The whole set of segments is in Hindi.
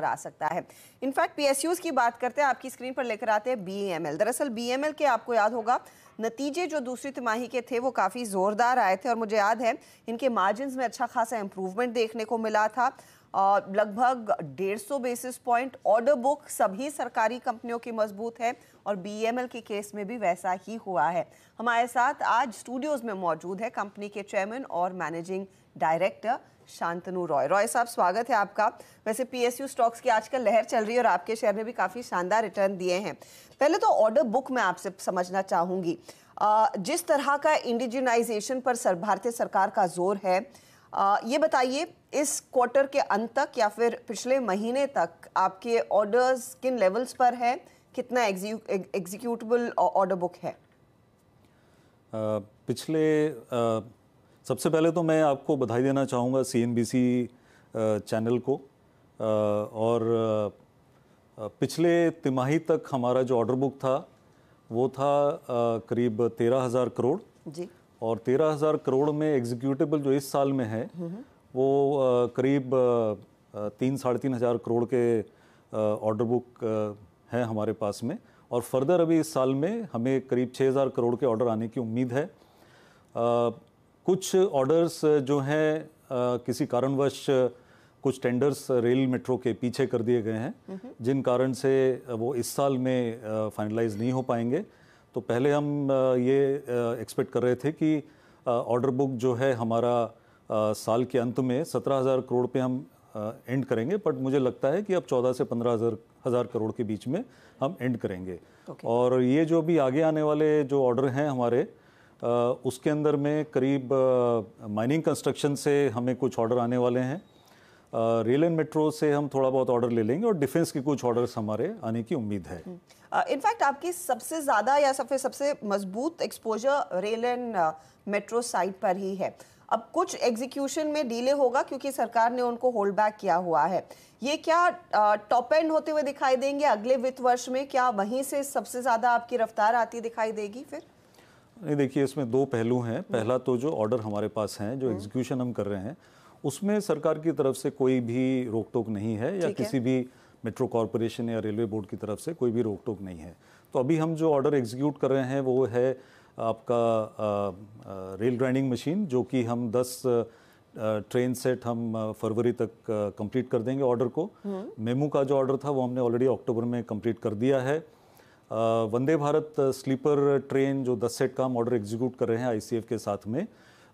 करा सकता है इनफैक्ट पीएसयूज की बात करते हैं आपकी स्क्रीन पर लेकर आते हैं बी दरअसल एल के आपको याद होगा नतीजे जो दूसरी तिमाही के थे वो काफ़ी ज़ोरदार आए थे और मुझे याद है इनके मार्जिन में अच्छा खासा इम्प्रूवमेंट देखने को मिला था लगभग 150 बेसिस पॉइंट ऑर्डर बुक सभी सरकारी कंपनियों की मजबूत है और बीएमएल e के केस में भी वैसा ही हुआ है हमारे साथ आज स्टूडियोज में मौजूद है कंपनी के चेयरमैन और मैनेजिंग डायरेक्टर शांतनु रॉय रॉय साहब स्वागत है आपका वैसे पीएसयू स्टॉक्स की आजकल लहर चल रही है और आपके शेयर ने भी काफ़ी शानदार रिटर्न दिए हैं पहले तो ऑर्डर बुक मैं आपसे समझना चाहूँगी जिस तरह का इंडिजिनाइजेशन पर सर भारतीय सरकार का जोर है ये बताइए इस क्वार्टर के अंत तक या फिर पिछले महीने तक आपके ऑर्डर्स किन लेवल्स पर है कितना एग्जीक्यूटेबल ऑर्डर बुक है आ, पिछले आ, सबसे पहले तो मैं आपको बधाई देना चाहूँगा सी चैनल को और पिछले तिमाही तक हमारा जो ऑर्डर बुक था वो था करीब तेरह हज़ार करोड़ जी और तेरह हज़ार करोड़ में एग्जीक्यूटिबल जो इस साल में है वो करीब तीन साढ़े तीन हज़ार करोड़ के ऑर्डर बुक हैं हमारे पास में और फर्दर अभी इस साल में हमें करीब छः हज़ार करोड़ के ऑर्डर आने की उम्मीद है आ, कुछ ऑर्डर्स जो हैं किसी कारणवश कुछ टेंडर्स रेल मेट्रो के पीछे कर दिए गए हैं जिन कारण से वो इस साल में फाइनलाइज नहीं हो पाएंगे तो पहले हम ये एक्सपेक्ट कर रहे थे कि ऑर्डर बुक जो है हमारा साल के अंत में सत्रह हज़ार करोड़ पे हम एंड करेंगे बट मुझे लगता है कि अब चौदह से पंद्रह हज़ार हज़ार करोड़ के बीच में हम एंड करेंगे okay. और ये जो भी आगे आने वाले जो ऑर्डर हैं हमारे उसके अंदर में करीब माइनिंग कंस्ट्रक्शन से हमें कुछ ऑर्डर आने वाले हैं रेल एंड मेट्रो से हम थोड़ा बहुत ऑर्डर ले लेंगे और डिफेंस के कुछ ऑर्डर्स हमारे आने की उम्मीद है हम्म। इनफैक्ट uh, आपकी सबसे ज़्यादा या सबसे सबसे मजबूत exposure rail and metro site पर ही है अब कुछ एग्जीक्यूशन में डीले होगा क्योंकि सरकार ने उनको होल्ड बैक किया हुआ है ये क्या टॉप एंड होते हुए दिखाई देंगे अगले वित्त वर्ष में क्या वहीं से सबसे ज़्यादा आपकी रफ्तार आती दिखाई देगी फिर नहीं देखिए इसमें दो पहलू हैं हम्म। पहला तो जो ऑर्डर हमारे पास हैं जो एग्जीक्यूशन हम्म। हम कर रहे हैं उसमें सरकार की तरफ से कोई भी रोक टोक नहीं है या किसी भी मेट्रो कॉरपोरेशन या रेलवे बोर्ड की तरफ से कोई भी रोक टोक नहीं है तो अभी हम जो ऑर्डर एग्जीक्यूट कर रहे हैं वो है आपका आ, रेल ग्राइंडिंग मशीन जो कि हम 10 ट्रेन सेट हम फरवरी तक कंप्लीट कर देंगे ऑर्डर को हम्म। मेमू का जो ऑर्डर था वो हमने ऑलरेडी अक्टूबर में कंप्लीट कर दिया है वंदे भारत स्लीपर ट्रेन जो 10 सेट का हम ऑर्डर एग्जीक्यूट कर रहे हैं आईसीएफ के साथ में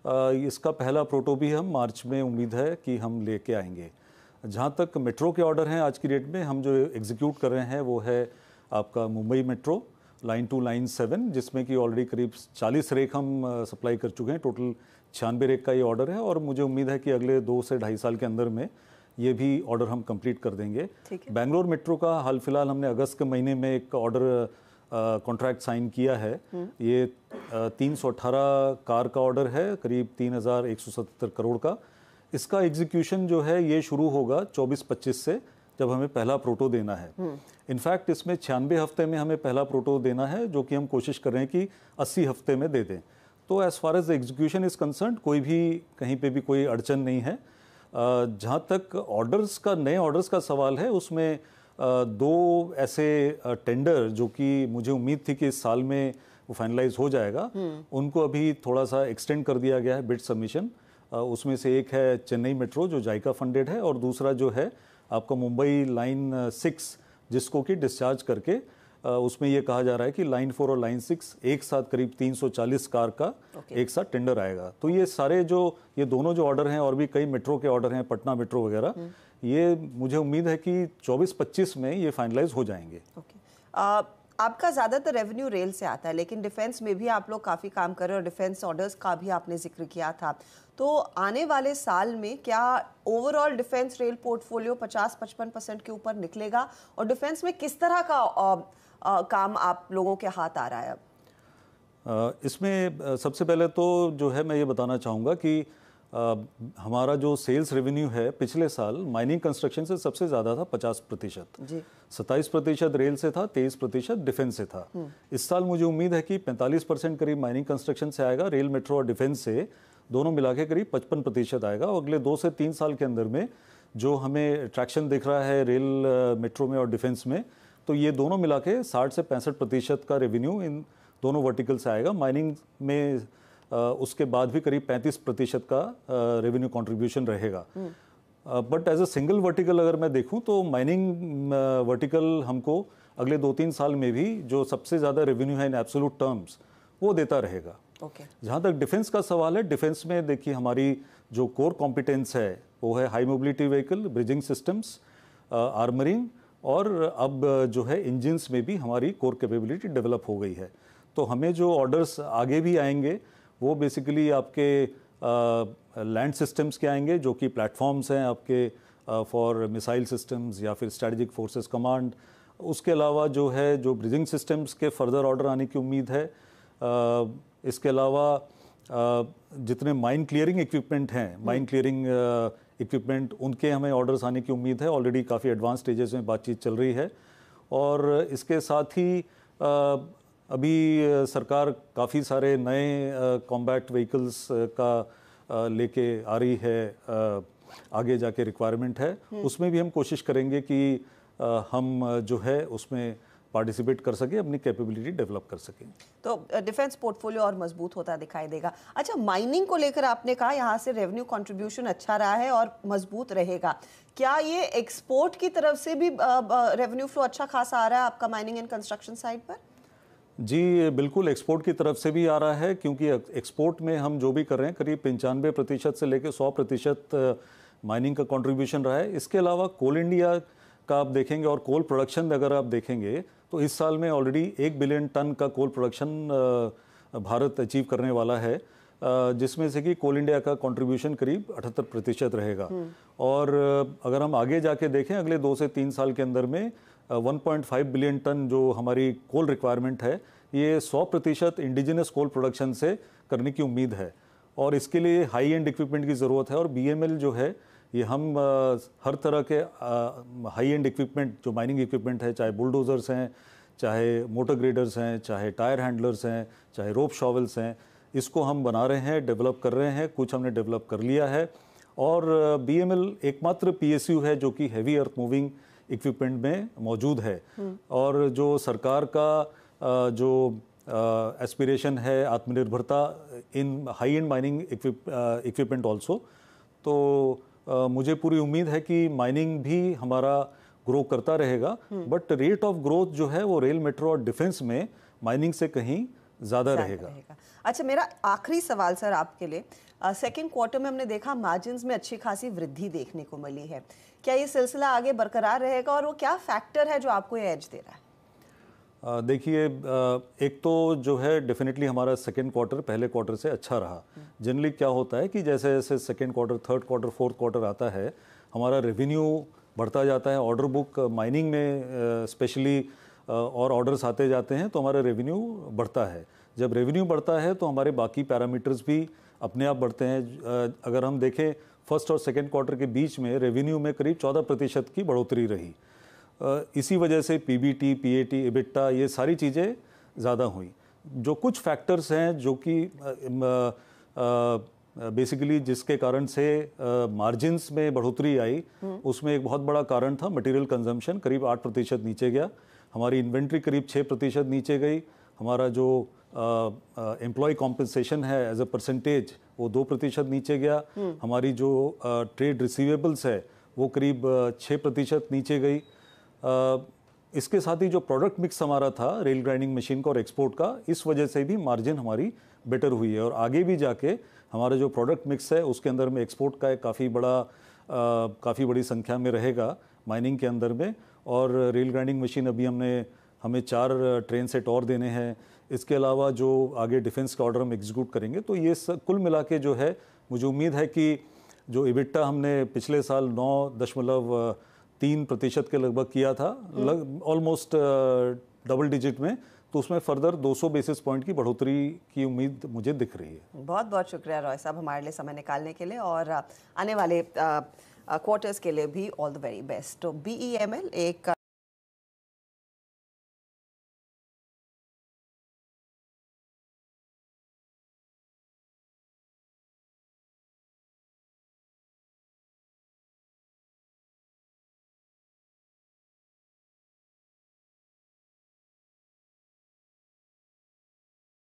इसका पहला प्रोटो भी हम मार्च में उम्मीद है कि हम लेके आएंगे जहाँ तक मेट्रो के ऑर्डर हैं आज की डेट में हम जो एग्जीक्यूट कर रहे हैं वो है आपका Mumbai metro line two line seven जिसमें कि ऑलरेडी करीब चालीस रेक हम सप्लाई कर चुके हैं टोटल छियानवे रेक का ये ऑर्डर है और मुझे उम्मीद है कि अगले दो से ढाई साल के अंदर में ये भी ऑर्डर हम कंप्लीट कर देंगे बैंगलोर मेट्रो का हाल फिलहाल हमने अगस्त के महीने में एक ऑर्डर कॉन्ट्रैक्ट साइन किया है ये तीन सौ अठारह कार का ऑर्डर है करीब तीन हज़ार एक सौ सतहत्तर करोड़ का इसका एग्जीक्यूशन जो है ये शुरू होगा चौबीस पच्चीस से जब हमें पहला प्रोटो देना है इनफैक्ट हम्म। इसमें छियानवे हफ्ते में हमें पहला प्रोटो देना है जो कि हम कोशिश कर रहे हैं कि अस्सी हफ्ते में दे दें तो as far as execution is concern कोई भी कहीं पर भी कोई अड़चन नहीं है जहाँ तक ऑर्डर्स का नए ऑर्डर्स का सवाल है उसमें दो ऐसे टेंडर जो कि मुझे उम्मीद थी कि इस साल में वो फाइनलाइज हो जाएगा हम्म। उनको अभी थोड़ा सा एक्सटेंड कर दिया गया है बिट सबमिशन उसमें से एक है चेन्नई मेट्रो जो जायका फंडेड है और दूसरा जो है आपका मुंबई लाइन सिक्स जिसको कि डिस्चार्ज करके उसमें यह कहा जा रहा है कि लाइन फोर और लाइन सिक्स एक साथ करीब 340 कार का okay. एक साथ टेंडर आएगा तो ये सारे जो ये दोनों जो ऑर्डर हैं और भी कई मेट्रो के ऑर्डर हैं पटना मेट्रो वगैरह हम्म। ये मुझे उम्मीद है कि 24-25 में ये फाइनलाइज हो जाएंगे okay. आपका ज़्यादातर रेवेन्यू रेल से आता है लेकिन डिफेंस में भी आप लोग काफ़ी काम कर रहे हो और डिफेंस ऑर्डर्स का भी आपने जिक्र किया था तो आने वाले साल में क्या overall defence rail portfolio 50-55 percent के ऊपर निकलेगा और डिफेंस में किस तरह का आ, आ, काम आप लोगों के हाथ आ रहा है अब इसमें सबसे पहले तो जो है मैं ये बताना चाहूँगा कि हमारा जो सेल्स रेवेन्यू है पिछले साल माइनिंग कंस्ट्रक्शन से सबसे ज़्यादा था 50 प्रतिशत सत्ताईस प्रतिशत रेल से था 23 प्रतिशत डिफेंस से था हम्म। इस साल मुझे उम्मीद है कि 45 परसेंट करीब माइनिंग कंस्ट्रक्शन से आएगा रेल मेट्रो और डिफेंस से दोनों मिला के करीब पचपन प्रतिशत आएगा और अगले दो से तीन साल के अंदर में जो हमें अट्रैक्शन दिख रहा है रेल मेट्रो uh, में और डिफेंस में तो ये दोनों मिला के साठ से पैंसठ प्रतिशत का रेवेन्यू इन दोनों वर्टिकल से आएगा माइनिंग में उसके बाद भी करीब 35 प्रतिशत का रेवेन्यू कंट्रीब्यूशन रहेगा but hmm. As a single vertical अगर मैं देखूं तो माइनिंग वर्टिकल हमको अगले दो तीन साल में भी जो सबसे ज़्यादा रेवेन्यू है इन एब्सोलूट टर्म्स वो देता रहेगा okay. जहाँ तक डिफेंस का सवाल है डिफेंस में देखिए हमारी जो कोर कॉम्पिटेंस है वो है high mobility vehicle bridging systems armouring और अब जो है इंजिनस में भी हमारी कोर कैपेबिलिटी डेवलप हो गई है तो हमें जो ऑर्डर्स आगे भी आएंगे वो बेसिकली आपके लैंड सिस्टम्स के आएंगे जो कि प्लेटफॉर्म्स हैं आपके फॉर मिसाइल सिस्टम्स या फिर स्ट्रेटजिक फोर्सेस कमांड उसके अलावा जो है जो ब्रिजिंग सिस्टम्स के फर्दर ऑर्डर आने की उम्मीद है uh, इसके अलावा uh, जितने माइन क्लियरिंग इक्विपमेंट हैं माइन क्लियरिंग इक्विपमेंट उनके हमें ऑर्डर्स आने की उम्मीद है ऑलरेडी काफ़ी एडवांस स्टेजेस में बातचीत चल रही है और इसके साथ ही uh, अभी सरकार काफ़ी सारे नए कॉम्बैक्ट व्हीकल्स का लेके आ रही है आगे जाके रिक्वायरमेंट है हम्म। उसमें भी हम कोशिश करेंगे कि हम जो है उसमें पार्टिसिपेट कर सके अपनी कैपेबिलिटी डेवलप कर सके तो डिफेंस पोर्टफोलियो और मजबूत होता दिखाई देगा अच्छा माइनिंग को लेकर आपने कहा यहाँ से रेवेन्यू कंट्रीब्यूशन अच्छा रहा है और मजबूत रहेगा क्या ये एक्सपोर्ट की तरफ से भी रेवेन्यू फ्लो अच्छा खासा आ रहा है आपका माइनिंग एंड कंस्ट्रक्शन साइड पर जी बिल्कुल एक्सपोर्ट की तरफ से भी आ रहा है क्योंकि एक्सपोर्ट में हम जो भी कर रहे हैं करीब पंचानवे प्रतिशत से लेकर सौ प्रतिशत माइनिंग का कंट्रीब्यूशन रहा है इसके अलावा कोल इंडिया का आप देखेंगे और कोल प्रोडक्शन अगर आप देखेंगे तो इस साल में ऑलरेडी एक बिलियन टन का कोल प्रोडक्शन भारत अचीव करने वाला है जिसमें से कि कोल इंडिया का कंट्रीब्यूशन करीब अठहत्तर प्रतिशत रहेगा हम्म। और अगर हम आगे जाके देखें अगले दो से तीन साल के अंदर में 1.5 बिलियन टन जो हमारी कोल रिक्वायरमेंट है ये 100 प्रतिशत इंडिजिनस कोल प्रोडक्शन से करने की उम्मीद है और इसके लिए हाई एंड इक्विपमेंट की ज़रूरत है और बी जो है ये हम हर तरह के हाई एंड इक्विपमेंट जो माइनिंग इक्विपमेंट है चाहे बुलडोज़र्स हैं चाहे मोटर ग्रेडर्स हैं चाहे टायर हैंडलर्स हैं चाहे रोप शॉवल्स हैं इसको हम बना रहे हैं डेवलप कर रहे हैं कुछ हमने डेवलप कर लिया है और बी एकमात्र पी है जो कि हैवी अर्थ मूविंग इक्विपमेंट में मौजूद है हम्म। और जो सरकार का जो एस्पिरेशन है आत्मनिर्भरता in high end mining equipment also तो मुझे पूरी उम्मीद है कि माइनिंग भी हमारा ग्रो करता रहेगा बट रेट ऑफ ग्रोथ जो है वो रेल मेट्रो और डिफेंस में माइनिंग से कहीं ज़्यादा रहेगा।, रहेगा अच्छा मेरा आखिरी सवाल सर आपके लिए सेकेंड क्वार्टर में हमने देखा मार्जिन में अच्छी खासी वृद्धि देखने को मिली है क्या ये सिलसिला आगे बरकरार रहेगा और वो क्या फैक्टर है जो आपको ये एज दे रहा है देखिए एक तो जो है डेफिनेटली हमारा सेकेंड क्वार्टर पहले क्वार्टर से अच्छा रहा जनरली क्या होता है कि जैसे जैसे second quarter third quarter fourth quarter आता है हमारा रेवेन्यू बढ़ता जाता है ऑर्डर बुक माइनिंग में स्पेशली uh, और ऑर्डर्स आते जाते हैं तो हमारा रेवेन्यू बढ़ता है जब रेवेन्यू बढ़ता है तो हमारे बाकी पैरामीटर्स भी अपने आप बढ़ते हैं अगर हम देखें फर्स्ट और सेकेंड क्वार्टर के बीच में रेवेन्यू में करीब चौदह प्रतिशत की बढ़ोतरी रही इसी वजह से P B T P A T EBITDA ये सारी चीज़ें ज़्यादा हुई जो कुछ फैक्टर्स हैं जो कि बेसिकली जिसके कारण से मार्जिन्स में बढ़ोतरी आई हम्म। उसमें एक बहुत बड़ा कारण था मटेरियल कंजम्पशन करीब आठ प्रतिशत नीचे गया हमारी इन्वेंट्री करीब छः प्रतिशत नीचे गई हमारा जो एम्प्लॉय कॉम्पनसेशन है एज अ परसेंटेज वो दो प्रतिशत नीचे गया हम्म। हमारी जो ट्रेड रिसीवेबल्स है वो करीब छः प्रतिशत नीचे गई uh, इसके साथ ही जो प्रोडक्ट मिक्स हमारा था रेल ग्राइंडिंग मशीन का और एक्सपोर्ट का इस वजह से भी मार्जिन हमारी बेटर हुई है और आगे भी जाके हमारा जो प्रोडक्ट मिक्स है उसके अंदर में एक्सपोर्ट का एक काफ़ी बड़ा काफ़ी बड़ी संख्या में रहेगा माइनिंग के अंदर में और रेल ग्राइंडिंग मशीन अभी हमने हमें चार ट्रेन सेट और देने हैं इसके अलावा जो आगे डिफेंस का ऑर्डर हम एग्जीक्यूट करेंगे तो ये सब कुल मिला के जो है मुझे उम्मीद है कि जो इबिट्टा हमने पिछले साल नौ दशमलव तीन प्रतिशत के लगभग किया था हम्म। लग ऑलमोस्ट डबल डिजिट में तो उसमें फर्दर 200 बेसिस पॉइंट की बढ़ोतरी की उम्मीद मुझे दिख रही है बहुत बहुत शुक्रिया रॉय साहब हमारे लिए समय निकालने के लिए और आने वाले आ, क्वार्टर्स uh, के लिए भी ऑल द वेरी बेस्ट तो बी एम एल एक